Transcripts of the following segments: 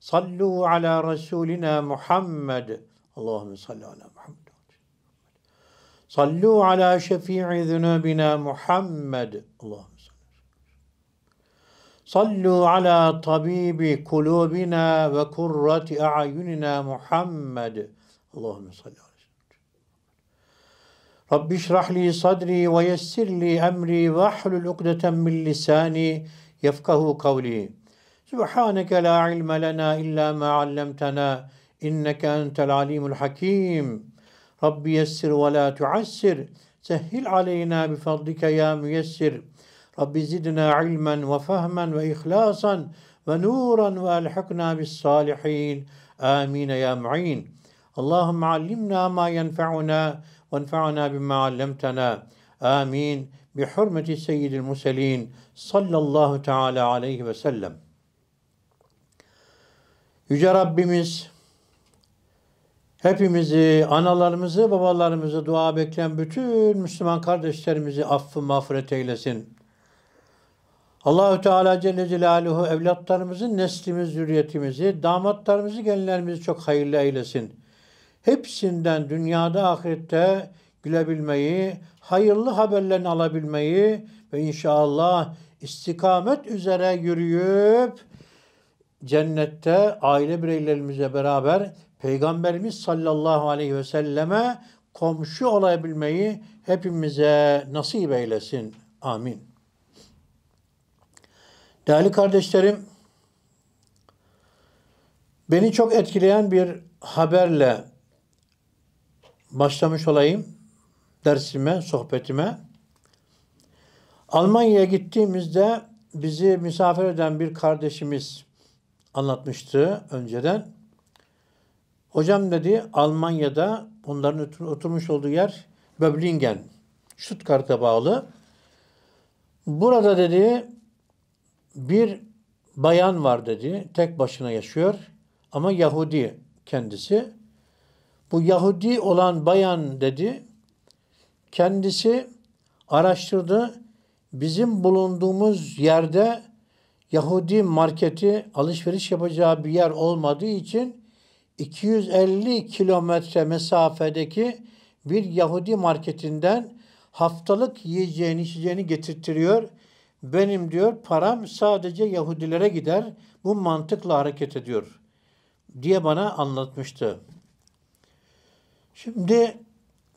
صلوا على رسولنا محمد اللهم صل على محمد صلوا على شفيع ذنوبنا محمد اللهم صل صلوا على طبيب قلوبنا وكرة أعيننا محمد اللهم صل على رب اشرح لي صدري ويسر لي أمري واحلل عقدة من لساني يفقه قولي سبحانك لا علم لنا إلا ما علمتنا إنك أنت العليم الحكيم رب يسر ولا تعسر سهل علينا بفضلك يا ميسر رب زدنا علما وفهما وإخلاصا ونورا وألحقنا بالصالحين آمين يا معين اللهم علمنا ما ينفعنا وانفعنا بما علمتنا آمين بحرمة سيد المرسلين صلى الله تعالى عليه وسلم Yüce Rabbimiz hepimizi, analarımızı, babalarımızı, dua bekleyen bütün Müslüman kardeşlerimizi affı mağfiret eylesin. Allahü Teala Celle Celaluhu evlatlarımızın neslimiz, zürriyetimizi, damatlarımızı, gelinlerimizi çok hayırlı eylesin. Hepsinden dünyada, ahirette gülebilmeyi, hayırlı haberlerini alabilmeyi ve inşallah istikamet üzere yürüyüp cennette aile bireylerimize beraber Peygamberimiz sallallahu aleyhi ve selleme komşu olabilmeyi hepimize nasip eylesin. Amin. Değerli kardeşlerim, beni çok etkileyen bir haberle başlamış olayım dersime, sohbetime. Almanya'ya gittiğimizde bizi misafir eden bir kardeşimiz anlatmıştı önceden. Hocam dedi Almanya'da onların oturmuş olduğu yer Böblingen, Stuttgart'a bağlı. Burada dedi bir bayan var dedi. Tek başına yaşıyor ama Yahudi kendisi. Bu Yahudi olan bayan dedi kendisi araştırdı. Bizim bulunduğumuz yerde Yahudi marketi alışveriş yapacağı bir yer olmadığı için 250 kilometre mesafedeki bir Yahudi marketinden haftalık yiyeceğini içeceğini getirtiriyor. Benim diyor param sadece Yahudilere gider. Bu mantıkla hareket ediyor diye bana anlatmıştı. Şimdi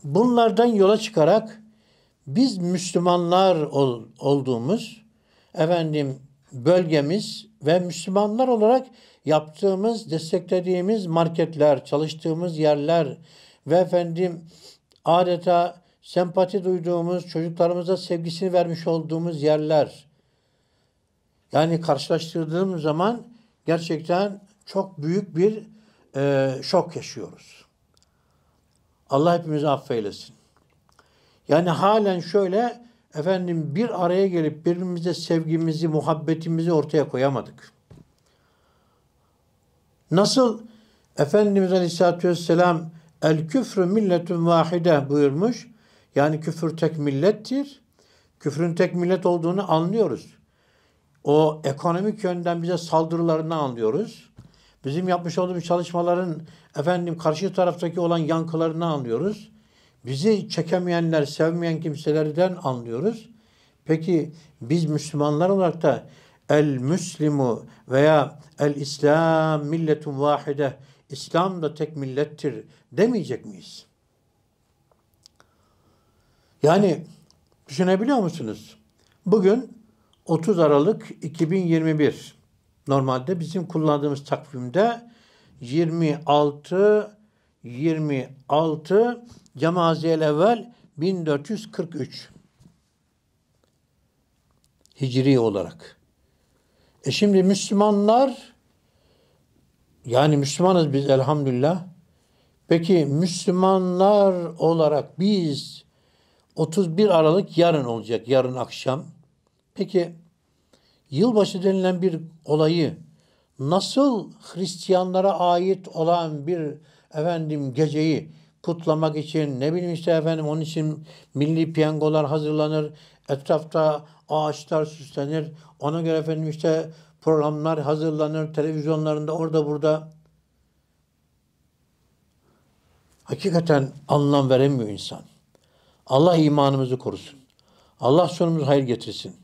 bunlardan yola çıkarak biz Müslümanlar ol, olduğumuz efendim bölgemiz ve Müslümanlar olarak yaptığımız, desteklediğimiz marketler, çalıştığımız yerler ve efendim adeta sempati duyduğumuz, çocuklarımıza sevgisini vermiş olduğumuz yerler. Yani karşılaştırdığım zaman gerçekten çok büyük bir e, şok yaşıyoruz. Allah hepimizi affeylesin. Yani halen şöyle efendim bir araya gelip birbirimize sevgimizi, muhabbetimizi ortaya koyamadık. Nasıl Efendimiz Aleyhisselatü Vesselam el küfrü Milletün vahide buyurmuş. Yani küfür tek millettir. Küfrün tek millet olduğunu anlıyoruz. O ekonomik yönden bize saldırılarını anlıyoruz. Bizim yapmış olduğumuz çalışmaların efendim karşı taraftaki olan yankılarını anlıyoruz. Bizi çekemeyenler, sevmeyen kimselerden anlıyoruz. Peki biz Müslümanlar olarak da el Müslimu veya el İslam milletun vahide İslam da tek millettir demeyecek miyiz? Yani düşünebiliyor musunuz? Bugün 30 Aralık 2021. Normalde bizim kullandığımız takvimde 26 26 Cemaziyel evvel 1443 Hicri olarak. E şimdi Müslümanlar yani Müslümanız biz elhamdülillah. Peki Müslümanlar olarak biz 31 Aralık yarın olacak, yarın akşam. Peki yılbaşı denilen bir olayı nasıl Hristiyanlara ait olan bir efendim geceyi kutlamak için ne bileyim işte efendim onun için milli piyangolar hazırlanır. Etrafta ağaçlar süslenir. Ona göre efendim işte programlar hazırlanır. Televizyonlarında orada burada. Hakikaten anlam veremiyor insan. Allah imanımızı korusun. Allah sonumuz hayır getirsin.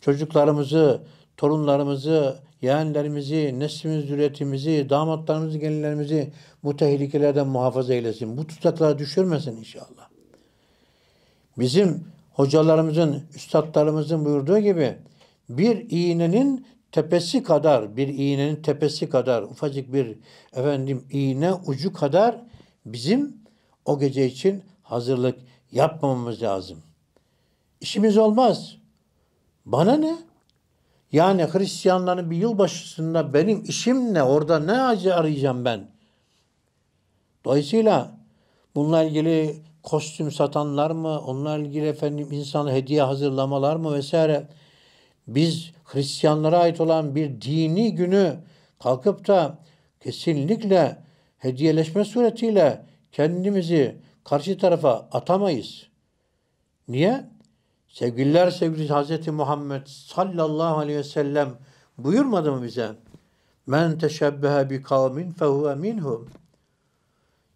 Çocuklarımızı, torunlarımızı, yeğenlerimizi, neslimiz, zürriyetimizi, damatlarımızı, gelinlerimizi bu tehlikelerden muhafaza eylesin. Bu tutsaklara düşürmesin inşallah. Bizim hocalarımızın, üstadlarımızın buyurduğu gibi bir iğnenin tepesi kadar, bir iğnenin tepesi kadar, ufacık bir efendim iğne ucu kadar bizim o gece için hazırlık yapmamamız lazım. İşimiz olmaz. Bana ne? Yani Hristiyanların bir yılbaşısında benim işim ne? Orada ne acı arayacağım ben? Dolayısıyla bununla ilgili kostüm satanlar mı? Onunla ilgili efendim insan hediye hazırlamalar mı vesaire? Biz Hristiyanlara ait olan bir dini günü kalkıp da kesinlikle hediyeleşme suretiyle kendimizi karşı tarafa atamayız. Niye? Sevgililer sevgilisi Hazreti Muhammed sallallahu aleyhi ve sellem buyurmadı mı bize? Men teşebbehe bi kavmin fehuve minhum.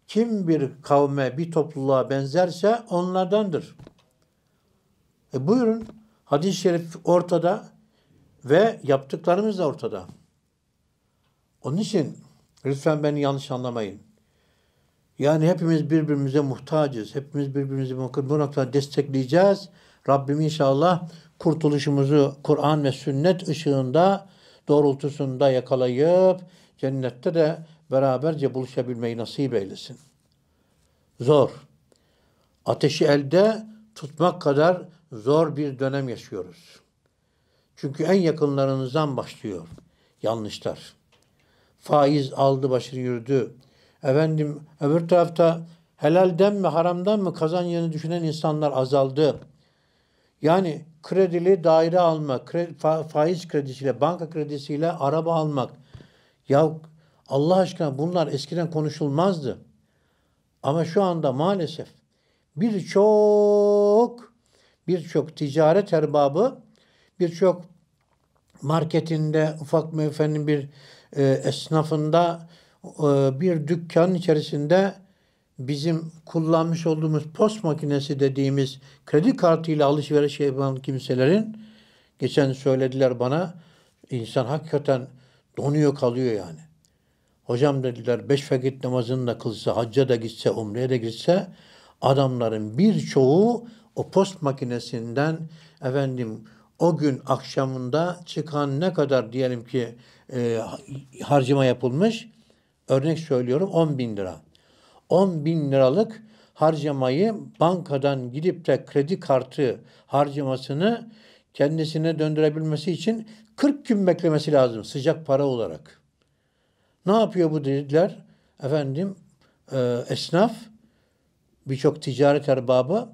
Kim bir kavme, bir topluluğa benzerse onlardandır. E buyurun. Hadis-i şerif ortada ve yaptıklarımız da ortada. Onun için lütfen beni yanlış anlamayın. Yani hepimiz birbirimize muhtacız. Hepimiz birbirimizi bu noktada destekleyeceğiz Rabbim inşallah kurtuluşumuzu Kur'an ve sünnet ışığında doğrultusunda yakalayıp cennette de beraberce buluşabilmeyi nasip eylesin. Zor. Ateşi elde tutmak kadar zor bir dönem yaşıyoruz. Çünkü en yakınlarınızdan başlıyor yanlışlar. Faiz aldı başını yürüdü. Efendim öbür tarafta helalden mi haramdan mı kazan kazancını düşünen insanlar azaldı. Yani kredili daire almak, kredi, faiz kredisiyle, banka kredisiyle araba almak. Ya Allah aşkına bunlar eskiden konuşulmazdı. Ama şu anda maalesef birçok birçok ticaret erbabı birçok marketinde ufak mefenin bir e, esnafında e, bir dükkan içerisinde bizim kullanmış olduğumuz post makinesi dediğimiz kredi kartıyla alışveriş yapan kimselerin geçen söylediler bana insan hakikaten donuyor kalıyor yani. Hocam dediler beş vakit namazını da kılsa, hacca da gitse, umreye de gitse adamların birçoğu o post makinesinden efendim o gün akşamında çıkan ne kadar diyelim ki e, harcama yapılmış örnek söylüyorum 10 bin lira. 10 bin liralık harcamayı bankadan gidip de kredi kartı harcamasını kendisine döndürebilmesi için 40 gün beklemesi lazım sıcak para olarak. Ne yapıyor bu dediler? Efendim e, esnaf birçok ticaret erbabı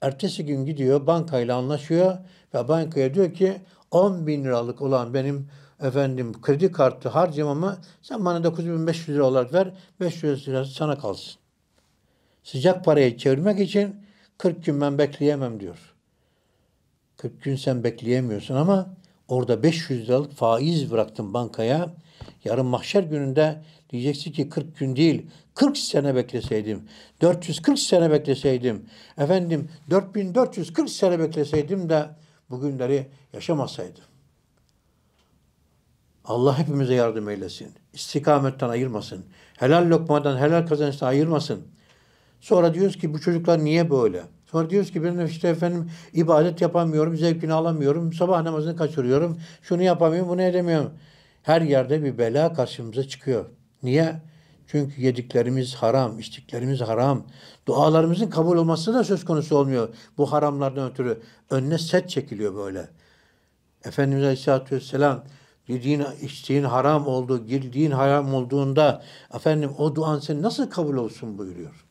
ertesi gün gidiyor bankayla anlaşıyor ve bankaya diyor ki 10 bin liralık olan benim efendim kredi kartı harcamamı sen bana 9500 lira olarak ver 500 lirası sana kalsın. Sıcak parayı çevirmek için 40 gün ben bekleyemem diyor. 40 gün sen bekleyemiyorsun ama orada 500 liralık faiz bıraktın bankaya. Yarın mahşer gününde diyeceksin ki 40 gün değil 40 sene bekleseydim 440 sene bekleseydim efendim 4440 sene bekleseydim de bugünleri yaşamasaydım. Allah hepimize yardım eylesin. İstikametten ayırmasın. Helal lokmadan helal kazançtan ayırmasın. Sonra diyoruz ki bu çocuklar niye böyle? Sonra diyoruz ki benim işte efendim ibadet yapamıyorum, zevkini alamıyorum, sabah namazını kaçırıyorum, şunu yapamıyorum, bunu edemiyorum. Her yerde bir bela karşımıza çıkıyor. Niye? Çünkü yediklerimiz haram, içtiklerimiz haram. Dualarımızın kabul olması da söz konusu olmuyor. Bu haramlardan ötürü önüne set çekiliyor böyle. Efendimiz Aleyhisselatü Vesselam Yediğin, içtiğin haram oldu, girdiğin haram olduğunda efendim o duan sen nasıl kabul olsun buyuruyor.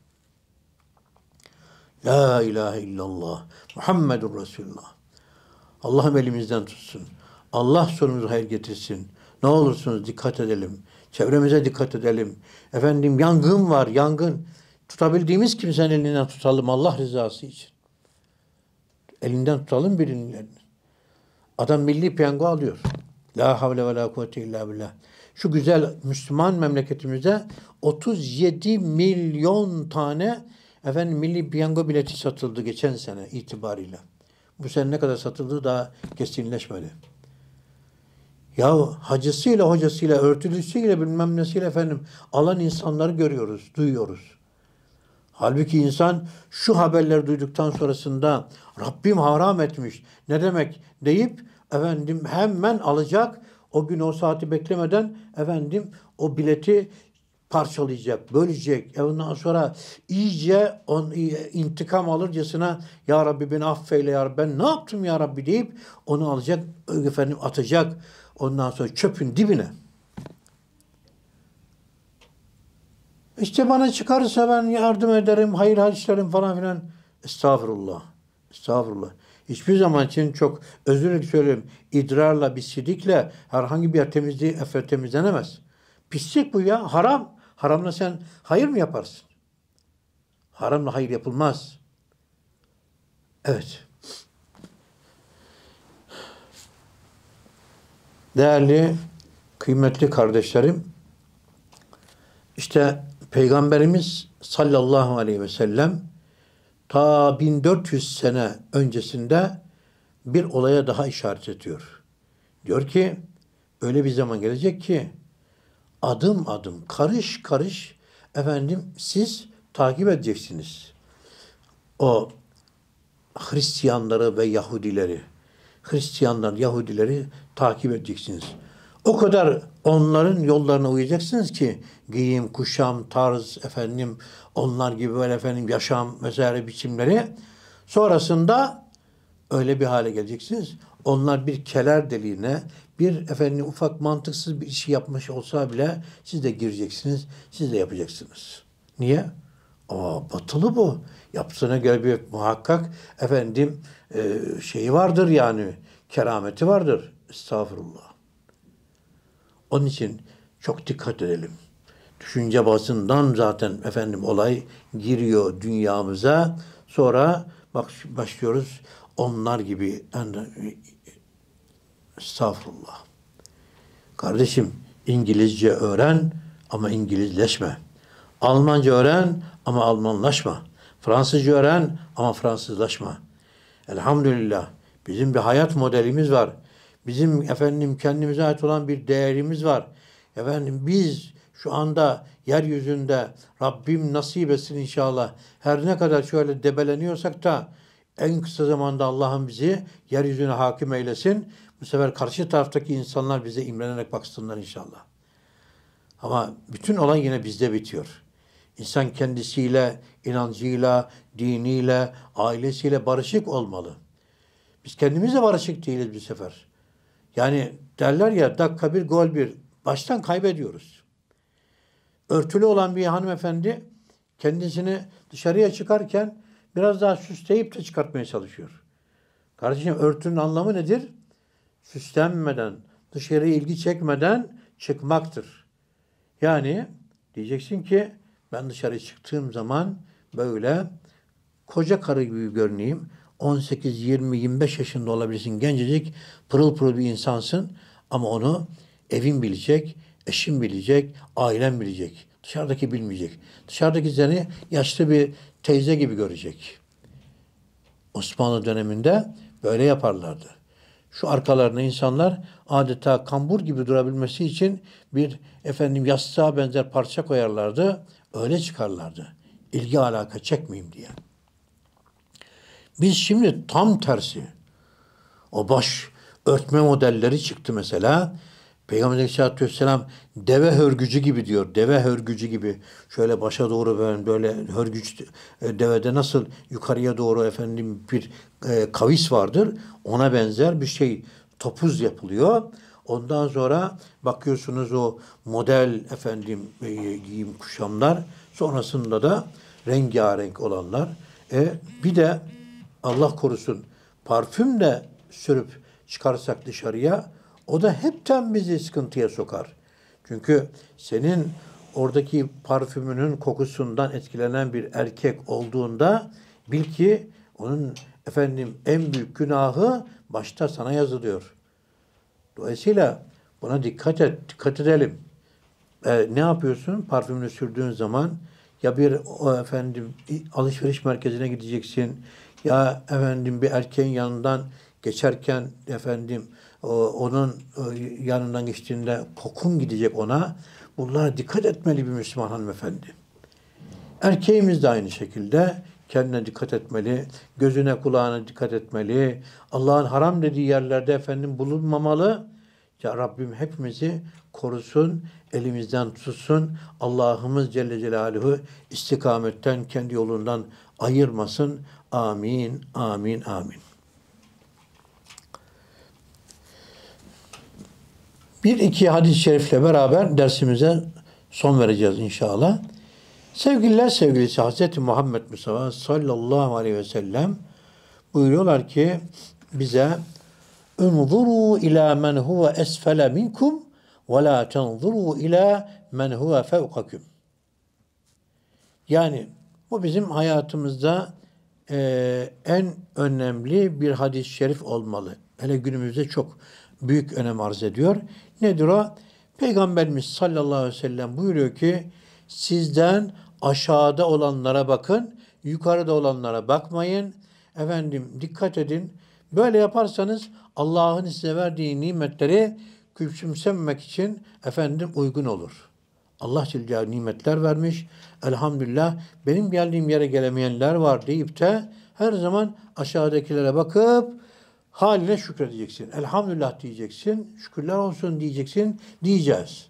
La ilahe illallah. Muhammedur Resulullah. Allah'ım elimizden tutsun. Allah sonumuzu hayır getirsin. Ne olursunuz dikkat edelim. Çevremize dikkat edelim. Efendim yangın var, yangın. Tutabildiğimiz kimsenin elinden tutalım Allah rızası için. Elinden tutalım birinin elini. Adam milli piyango alıyor. La havle ve la kuvvete illa billah. Şu güzel Müslüman memleketimize 37 milyon tane efendim milli piyango bileti satıldı geçen sene itibariyle. Bu sene ne kadar satıldı daha kesinleşmedi. Ya hacısıyla, hocasıyla, örtülüsüyle bilmem nesiyle efendim alan insanları görüyoruz, duyuyoruz. Halbuki insan şu haberleri duyduktan sonrasında Rabbim haram etmiş ne demek deyip efendim hemen alacak. O gün o saati beklemeden efendim o bileti parçalayacak, bölecek. E ondan sonra iyice on, intikam alırcasına Ya Rabbi beni affeyle Ya Rabbi ben ne yaptım Ya Rabbi deyip onu alacak efendim atacak ondan sonra çöpün dibine. İşte bana çıkarsa ben yardım ederim, hayır işlerim falan filan. Estağfurullah. Estağfurullah. Hiçbir zaman için çok özür dilerim söyleyeyim idrarla bir sidikle herhangi bir yer temizliği efe temizlenemez. Pislik bu ya haram. Haramla sen hayır mı yaparsın? Haramla hayır yapılmaz. Evet. Değerli, kıymetli kardeşlerim, işte Peygamberimiz sallallahu aleyhi ve sellem ta 1400 sene öncesinde bir olaya daha işaret ediyor. Diyor ki öyle bir zaman gelecek ki adım adım, karış karış efendim siz takip edeceksiniz. O Hristiyanları ve Yahudileri, Hristiyanlar, Yahudileri takip edeceksiniz. O kadar onların yollarına uyacaksınız ki giyim, kuşam, tarz efendim onlar gibi böyle efendim yaşam vesaire biçimleri. Sonrasında öyle bir hale geleceksiniz. Onlar bir keler deliğine bir efendim ufak mantıksız bir işi yapmış olsa bile siz de gireceksiniz, siz de yapacaksınız. Niye? Aa batılı bu. Yapsına göre bir muhakkak efendim e, şeyi vardır yani kerameti vardır. Estağfurullah. Onun için çok dikkat edelim. Düşünce basından zaten efendim olay giriyor dünyamıza. Sonra bak başlıyoruz onlar gibi estağfurullah. Kardeşim İngilizce öğren ama İngilizleşme. Almanca öğren ama Almanlaşma. Fransızca öğren ama Fransızlaşma. Elhamdülillah bizim bir hayat modelimiz var. Bizim efendim kendimize ait olan bir değerimiz var. Efendim biz şu anda yeryüzünde Rabbim nasip etsin inşallah. Her ne kadar şöyle debeleniyorsak da en kısa zamanda Allah'ın bizi yeryüzüne hakim eylesin. Bu sefer karşı taraftaki insanlar bize imrenerek baksınlar inşallah. Ama bütün olan yine bizde bitiyor. İnsan kendisiyle, inancıyla, diniyle, ailesiyle barışık olmalı. Biz kendimizle barışık değiliz bir sefer. Yani derler ya dakika bir gol bir. Baştan kaybediyoruz. Örtülü olan bir hanımefendi kendisini dışarıya çıkarken biraz daha süsleyip de çıkartmaya çalışıyor. Kardeşim örtünün anlamı nedir? Süslenmeden, dışarıya ilgi çekmeden çıkmaktır. Yani diyeceksin ki ben dışarı çıktığım zaman böyle koca karı gibi görüneyim. 18, 20, 25 yaşında olabilirsin. Gencecik, pırıl pırıl bir insansın ama onu evin bilecek, eşin bilecek, ailen bilecek. Dışarıdaki bilmeyecek. Dışarıdaki seni yaşlı bir teyze gibi görecek. Osmanlı döneminde böyle yaparlardı. Şu arkalarında insanlar adeta kambur gibi durabilmesi için bir efendim yastığa benzer parça koyarlardı. Öyle çıkarlardı. İlgi alaka çekmeyeyim diye. Biz şimdi tam tersi. O baş örtme modelleri çıktı mesela. Peygamber Aleyhisselatü Vesselam deve hörgücü gibi diyor. Deve hörgücü gibi. Şöyle başa doğru böyle, böyle hörgüç e, devede nasıl yukarıya doğru efendim bir e, kavis vardır. Ona benzer bir şey topuz yapılıyor. Ondan sonra bakıyorsunuz o model efendim e, giyim kuşamlar. Sonrasında da rengarenk olanlar. E, bir de Allah korusun parfüm de sürüp çıkarsak dışarıya o da hepten bizi sıkıntıya sokar. Çünkü senin oradaki parfümünün kokusundan etkilenen bir erkek olduğunda bil ki onun efendim en büyük günahı başta sana yazılıyor. Dolayısıyla buna dikkat et, dikkat edelim. E, ne yapıyorsun? Parfümünü sürdüğün zaman ya bir o efendim alışveriş merkezine gideceksin ya efendim bir erkeğin yanından geçerken efendim onun e, yanından geçtiğinde kokun gidecek ona. Bunlara dikkat etmeli bir Müslüman hanımefendi. Erkeğimiz de aynı şekilde kendine dikkat etmeli, gözüne kulağına dikkat etmeli. Allah'ın haram dediği yerlerde efendim bulunmamalı. Ya Rabbim hepimizi korusun, elimizden tutsun. Allah'ımız Celle Celaluhu istikametten, kendi yolundan ayırmasın. Amin, amin, amin. Bir iki hadis-i şerifle beraber dersimize son vereceğiz inşallah. Sevgililer sevgilisi Hz. Muhammed Mustafa sallallahu aleyhi ve sellem buyuruyorlar ki bize Unzuru ila men huve esfele minkum ve la tenzuru ila men huve fevkakum. Yani bu bizim hayatımızda e, en önemli bir hadis-i şerif olmalı. Hele günümüzde çok büyük önem arz ediyor. Nedir o? Peygamberimiz sallallahu aleyhi ve sellem buyuruyor ki sizden aşağıda olanlara bakın, yukarıda olanlara bakmayın. Efendim dikkat edin. Böyle yaparsanız Allah'ın size verdiği nimetleri küçümsememek için efendim uygun olur.'' Allah Celle nimetler vermiş. Elhamdülillah benim geldiğim yere gelemeyenler var deyip de her zaman aşağıdakilere bakıp haline şükredeceksin. Elhamdülillah diyeceksin. Şükürler olsun diyeceksin. Diyeceğiz.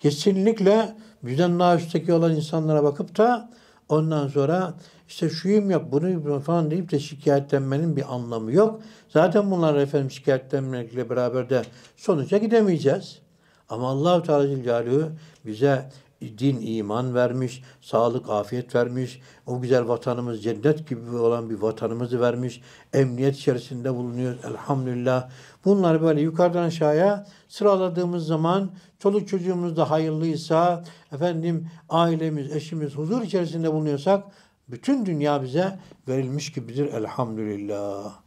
Kesinlikle bizden daha üstteki olan insanlara bakıp da ondan sonra işte şuyum yap bunu falan deyip de şikayetlenmenin bir anlamı yok. Zaten bunlar efendim şikayetlenmekle beraber de sonuca gidemeyeceğiz. Ama Allahu Teala Zülcelalühü bize din, iman vermiş, sağlık, afiyet vermiş. O güzel vatanımız cennet gibi olan bir vatanımızı vermiş. Emniyet içerisinde bulunuyoruz elhamdülillah. Bunları böyle yukarıdan aşağıya sıraladığımız zaman çoluk çocuğumuz da hayırlıysa, efendim ailemiz, eşimiz huzur içerisinde bulunuyorsak bütün dünya bize verilmiş gibidir elhamdülillah.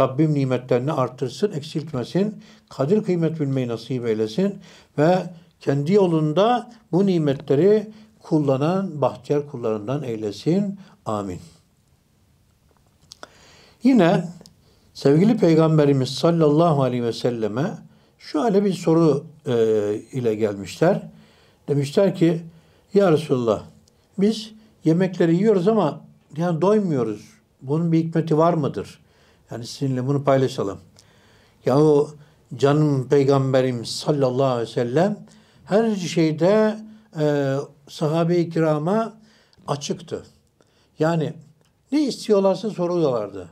Rabbim nimetlerini artırsın, eksiltmesin. Kadir kıymet bilmeyi nasip eylesin. Ve kendi yolunda bu nimetleri kullanan bahtiyar kullarından eylesin. Amin. Yine sevgili Peygamberimiz sallallahu aleyhi ve selleme şöyle bir soru e, ile gelmişler. Demişler ki Ya Resulullah biz yemekleri yiyoruz ama yani doymuyoruz. Bunun bir hikmeti var mıdır? Yani sizinle bunu paylaşalım. Yahu canım peygamberim sallallahu aleyhi ve sellem her şeyde e, sahabe-i kirama açıktı. Yani ne istiyorlarsa soruyorlardı.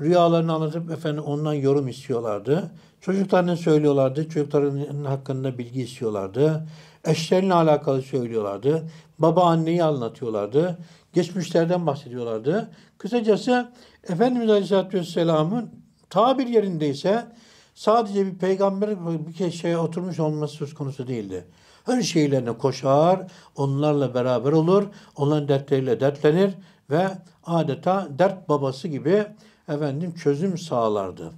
Rüyalarını anlatıp efendim ondan yorum istiyorlardı. Çocuklarına söylüyorlardı. Çocukların hakkında bilgi istiyorlardı. Eşlerinle alakalı söylüyorlardı. Baba anneyi anlatıyorlardı geçmişlerden bahsediyorlardı. Kısacası Efendimiz Aleyhisselatü Vesselam'ın ta bir yerindeyse sadece bir peygamber bir şeye oturmuş olması söz konusu değildi. Her şeylerine koşar, onlarla beraber olur, onların dertleriyle dertlenir ve adeta dert babası gibi efendim çözüm sağlardı.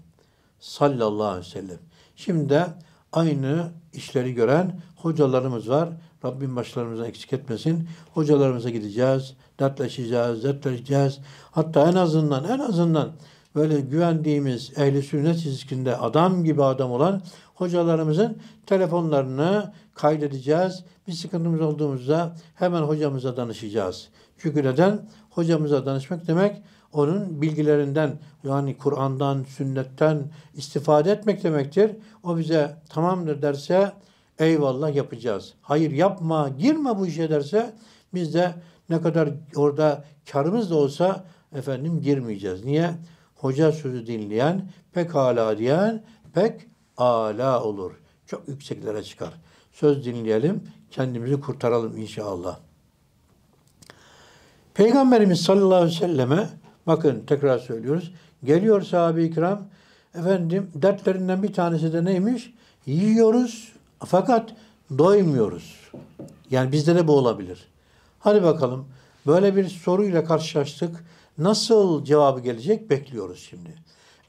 Sallallahu aleyhi ve sellem. Şimdi de aynı işleri gören hocalarımız var. Rabbim başlarımıza eksik etmesin. Hocalarımıza gideceğiz, dertleşeceğiz, dertleşeceğiz. Hatta en azından, en azından böyle güvendiğimiz ehli sünnet çizgisinde adam gibi adam olan hocalarımızın telefonlarını kaydedeceğiz. Bir sıkıntımız olduğumuzda hemen hocamıza danışacağız. Çünkü neden? Hocamıza danışmak demek onun bilgilerinden yani Kur'an'dan, sünnetten istifade etmek demektir. O bize tamamdır derse Eyvallah yapacağız. Hayır yapma, girme bu işe derse biz de ne kadar orada karımız da olsa efendim girmeyeceğiz. Niye? Hoca sözü dinleyen, pek hala diyen pek ala olur. Çok yükseklere çıkar. Söz dinleyelim, kendimizi kurtaralım inşallah. Peygamberimiz sallallahu aleyhi ve selleme bakın tekrar söylüyoruz. Geliyor sahabe-i kiram efendim dertlerinden bir tanesi de neymiş? Yiyoruz fakat doymuyoruz. Yani bizde de bu olabilir. Hadi bakalım böyle bir soruyla karşılaştık. Nasıl cevabı gelecek bekliyoruz şimdi.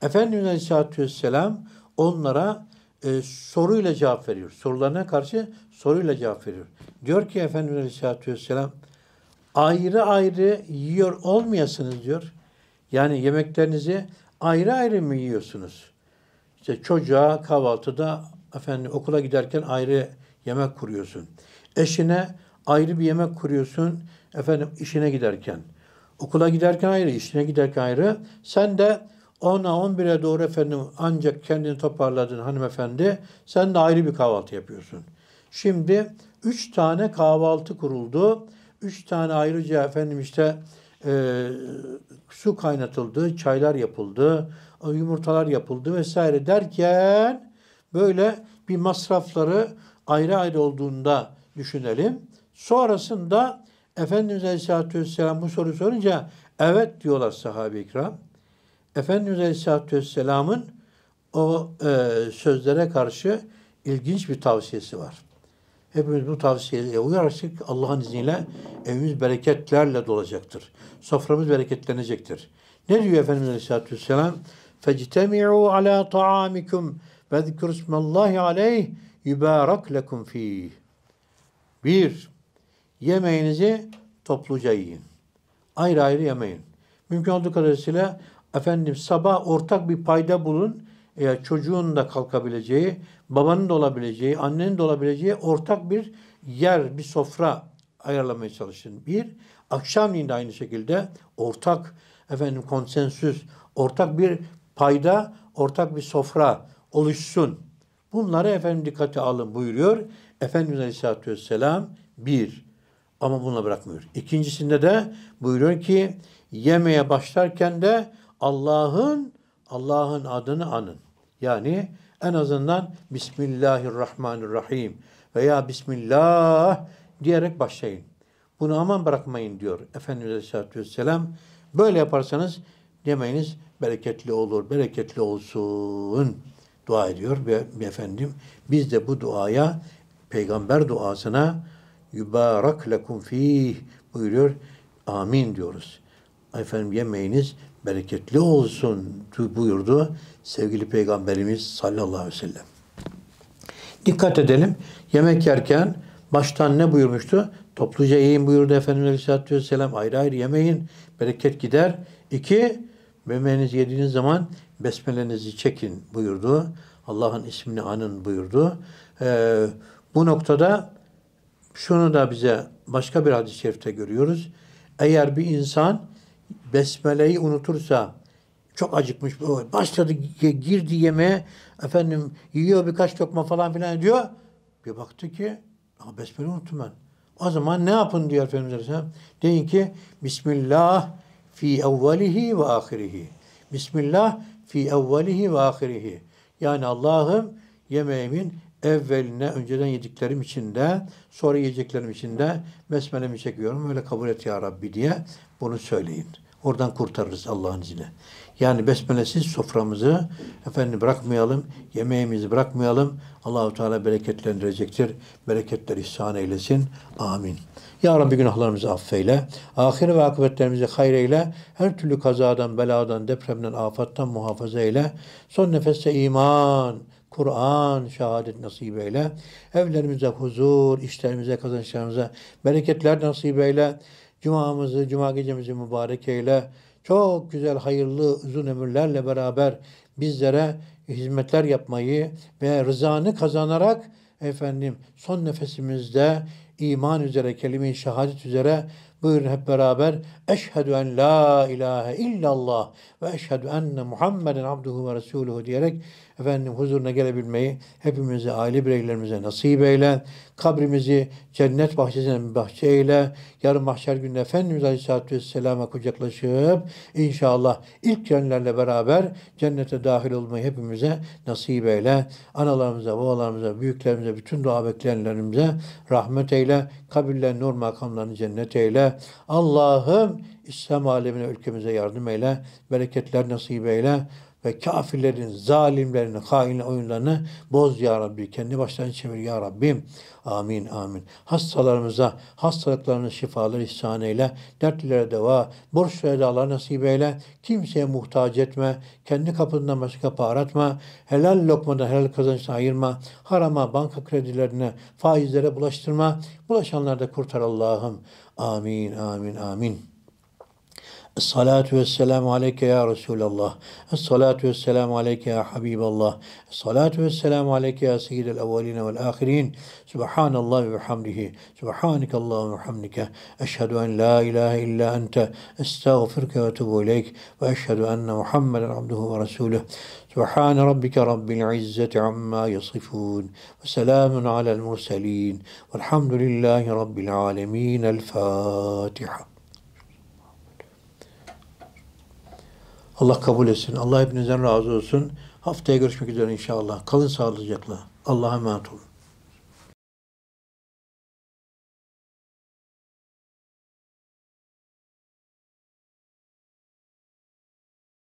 Efendimiz Aleyhisselatü Vesselam onlara e, soruyla cevap veriyor. Sorularına karşı soruyla cevap veriyor. Diyor ki Efendimiz Aleyhisselatü Vesselam ayrı ayrı yiyor olmayasınız diyor. Yani yemeklerinizi ayrı ayrı mı yiyorsunuz? İşte çocuğa kahvaltıda efendim okula giderken ayrı yemek kuruyorsun. Eşine ayrı bir yemek kuruyorsun efendim işine giderken. Okula giderken ayrı, işine giderken ayrı. Sen de 10'a 11'e doğru efendim ancak kendini toparladın hanımefendi. Sen de ayrı bir kahvaltı yapıyorsun. Şimdi 3 tane kahvaltı kuruldu. 3 tane ayrıca efendim işte e, su kaynatıldı, çaylar yapıldı, yumurtalar yapıldı vesaire derken Böyle bir masrafları ayrı ayrı olduğunda düşünelim. Sonrasında Efendimiz Aleyhisselatü Vesselam bu soru sorunca evet diyorlar sahabe-i ikram. Efendimiz Aleyhisselatü Vesselam'ın o e, sözlere karşı ilginç bir tavsiyesi var. Hepimiz bu tavsiyeye uyarsak Allah'ın izniyle evimiz bereketlerle dolacaktır. Soframız bereketlenecektir. Ne diyor Efendimiz Aleyhisselatü Vesselam? فَجْتَمِعُوا عَلَى طَعَامِكُمْ Vezkür ismallahi aleyh yübârak lekum fîh. Bir, yemeğinizi topluca yiyin. Ayrı ayrı yemeğin Mümkün olduğu kadarıyla efendim sabah ortak bir payda bulun. eğer çocuğun da kalkabileceği, babanın da olabileceği, annenin de olabileceği ortak bir yer, bir sofra ayarlamaya çalışın. Bir, akşam de aynı şekilde ortak efendim konsensüs, ortak bir payda, ortak bir sofra, oluşsun. Bunları efendim dikkate alın buyuruyor. Efendimiz Aleyhisselatü Vesselam bir ama bunu bırakmıyor. İkincisinde de buyuruyor ki yemeye başlarken de Allah'ın Allah'ın adını anın. Yani en azından Bismillahirrahmanirrahim veya Bismillah diyerek başlayın. Bunu aman bırakmayın diyor Efendimiz Aleyhisselatü Vesselam. Böyle yaparsanız yemeyiniz bereketli olur, bereketli olsun dua ediyor ve efendim biz de bu duaya peygamber duasına yubarak lekum fih buyuruyor. Amin diyoruz. Efendim yemeğiniz bereketli olsun buyurdu sevgili peygamberimiz sallallahu aleyhi ve sellem. Dikkat edelim. Yemek yerken baştan ne buyurmuştu? Topluca yiyin buyurdu Efendimiz Aleyhisselatü Vesselam. Ayrı ayrı yemeyin. Bereket gider. İki, Memeğinizi yediğiniz zaman besmelenizi çekin buyurdu. Allah'ın ismini anın buyurdu. Ee, bu noktada şunu da bize başka bir hadis-i şerifte görüyoruz. Eğer bir insan besmeleyi unutursa çok acıkmış başladı girdi yemeğe efendim yiyor birkaç lokma falan filan diyor. Bir baktı ki besmeleyi unuttum ben. O zaman ne yapın diyor Efendimiz Aleyhisselam. Deyin ki Bismillah fi evvelihi ve ahirihi. Bismillah fi evvelihi ve ahirihi. Yani Allah'ım yemeğimin evveline önceden yediklerim içinde, sonra yiyeceklerim içinde besmelemi çekiyorum. Öyle kabul et ya Rabbi diye bunu söyleyin. Oradan kurtarırız Allah'ın izniyle. Yani besmelesiz soframızı efendim bırakmayalım, yemeğimizi bırakmayalım. Allahu Teala bereketlendirecektir. Bereketler ihsan eylesin. Amin. Ya Rabbi günahlarımızı affeyle. Ahir ve akıbetlerimizi hayreyle. Her türlü kazadan, beladan, depremden, afattan muhafaza eyle. Son nefeste iman, Kur'an, şehadet nasip eyle. Evlerimize huzur, işlerimize, kazançlarımıza bereketler nasip eyle. Cumamızı, cuma gecemizi mübarek eyle. Çok güzel, hayırlı, uzun ömürlerle beraber bizlere hizmetler yapmayı ve rızanı kazanarak efendim son nefesimizde iman üzere, kelime-i şehadet üzere buyurun hep beraber Eşhedü en la ilahe illallah ve eşhedü enne Muhammeden abduhu ve resuluhu diyerek efendim huzuruna gelebilmeyi hepimize, aile bireylerimize nasip eyle. Kabrimizi cennet bahçesinden bir bahçe eyle. Yarın mahşer günü Efendimiz Aleyhisselatü Vesselam'a kucaklaşıp inşallah ilk canlerle beraber cennete dahil olmayı hepimize nasip eyle. Analarımıza, babalarımıza, büyüklerimize, bütün dua bekleyenlerimize rahmet eyle. Kabirlerin nur makamlarını cennet eyle. Allah'ım İslam alemine, ülkemize yardım eyle. Bereketler nasip eyle ve kafirlerin, zalimlerin, hain oyunlarını boz ya Rabbi. Kendi başlarını çevir ya Rabbim. Amin amin. Hastalarımıza hastalıklarını şifalar ihsan eyle. Dertlilere deva, borçlara dağlar nasip eyle. Kimseye muhtaç etme. Kendi kapından başka paratma. Helal lokmadan helal kazançtan ayırma. Harama, banka kredilerine, faizlere bulaştırma. Bulaşanları da kurtar Allah'ım. Amin amin amin. الصلاة والسلام عليك يا رسول الله الصلاة والسلام عليك يا حبيب الله الصلاة والسلام عليك يا سيد الأولين والآخرين سبحان الله وبحمده سبحانك اللهم وبحمدك أشهد أن لا إله إلا أنت أستغفرك وأتوب إليك وأشهد أن محمدا عبده ورسوله سبحان ربك رب العزة عما يصفون وسلام على المرسلين والحمد لله رب العالمين الفاتحة Allah kabul etsin. Allah hepinizden razı olsun. Haftaya görüşmek üzere inşallah. Kalın sağlıcakla. Allah'a emanet olun.